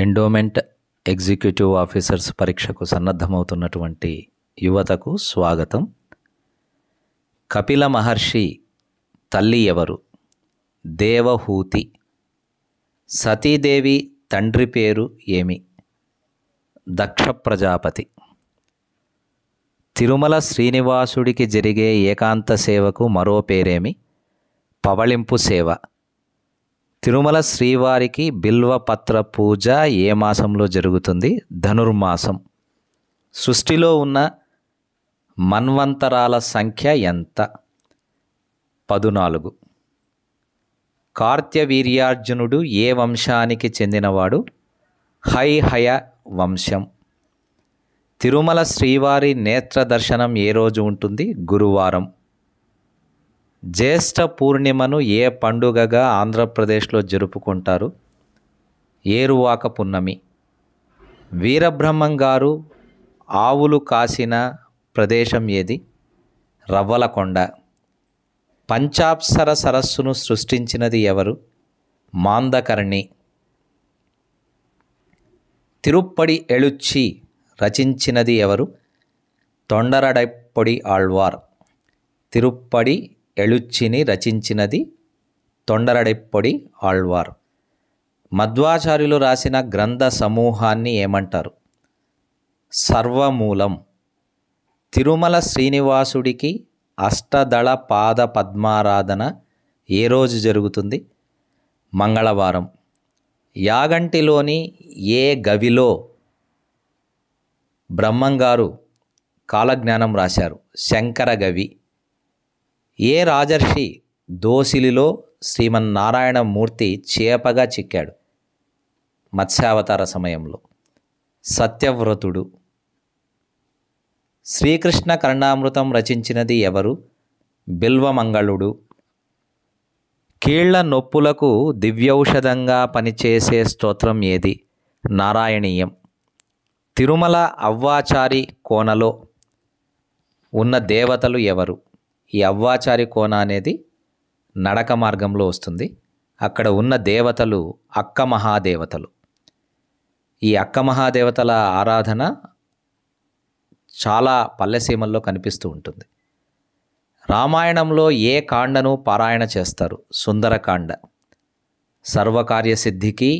endowment executive officers పరీక్షకు సన్నద్ధమవుతున్నటువంటి యువతకు స్వాగతం కపిల మహర్షి తల్లి ఎవరు దేవహూతి సతీదేవి తండ్రి పేరు ఏమి దక్ష ప్రజాపతి తిరుమల శ్రీనివాసుడికి జరిగే ఏకాంత సేవకు మరో పేరేమి పవళింపు సేవ తిరుమల శ్రీవారికి బిల్వపత్ర పూజ ఏ మాసంలో జరుగుతుంది ధనుర్మాసం సృష్టిలో ఉన్న మన్వంతరాల సంఖ్య ఎంత పదునాలుగు కార్త్యవీర్యార్జునుడు ఏ వంశానికి చెందినవాడు హైహయ వంశం తిరుమల శ్రీవారి నేత్ర దర్శనం ఏ రోజు ఉంటుంది గురువారం జ్యేష్ఠ పూర్ణిమను ఏ పండుగగా ఆంధ్రప్రదేశ్లో జరుపుకుంటారు ఏరువాక పున్నమి వీరబ్రహ్మం గారు ఆవులు కాసిన ప్రదేశం ఏది రవ్వలకొండ పంచాప్సర సరస్సును సృష్టించినది ఎవరు మాందకర్ణి తిరుప్పడి ఎళుచ్చి రచించినది ఎవరు తొండరడప్పొడి ఆళ్వార్ తిరుప్పడి ఎళుచ్చిని రచించినది తొండరడెప్పొడి ఆళ్వార్ మధ్వాచార్యులు రాసిన గ్రంథ సమూహాన్ని ఏమంటారు సర్వమూలం తిరుమల శ్రీనివాసుడికి అష్టదళ పాద పద్మారాధన ఏ రోజు జరుగుతుంది మంగళవారం యాగంటిలోని ఏ గవిలో బ్రహ్మంగారు కాలజ్ఞానం రాశారు శంకర గవి ఏ రాజర్షి దోసిలిలో శ్రీమన్నారాయణమూర్తి చేపగా చిక్కాడు మత్స్యావతార సమయంలో సత్యవ్రతుడు శ్రీకృష్ణ కర్ణామృతం రచించినది ఎవరు బిల్వమంగళుడు కీళ్ల నొప్పులకు దివ్యౌషధంగా పనిచేసే స్తోత్రం ఏది నారాయణీయం తిరుమల అవ్వాచారి కోనలో ఉన్న దేవతలు ఎవరు ఈ అవ్వాచారి కోన అనేది నడక మార్గంలో వస్తుంది అక్కడ ఉన్న దేవతలు అక్క మహాదేవతలు ఈ అక్క మహాదేవతల ఆరాధన చాలా పల్లెసీమల్లో కనిపిస్తూ ఉంటుంది రామాయణంలో ఏ కాండను పారాయణ చేస్తారు సుందరకాండ సర్వకార్యసిద్ధికి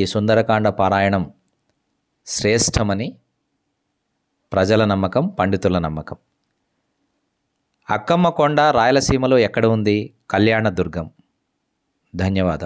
ఈ సుందరకాండ పారాయణం శ్రేష్టమని ప్రజల నమ్మకం పండితుల నమ్మకం అక్కమ్మ కొండ రాయలసీమలో ఎక్కడ ఉంది కళ్యాణదుర్గం ధన్యవాదాలు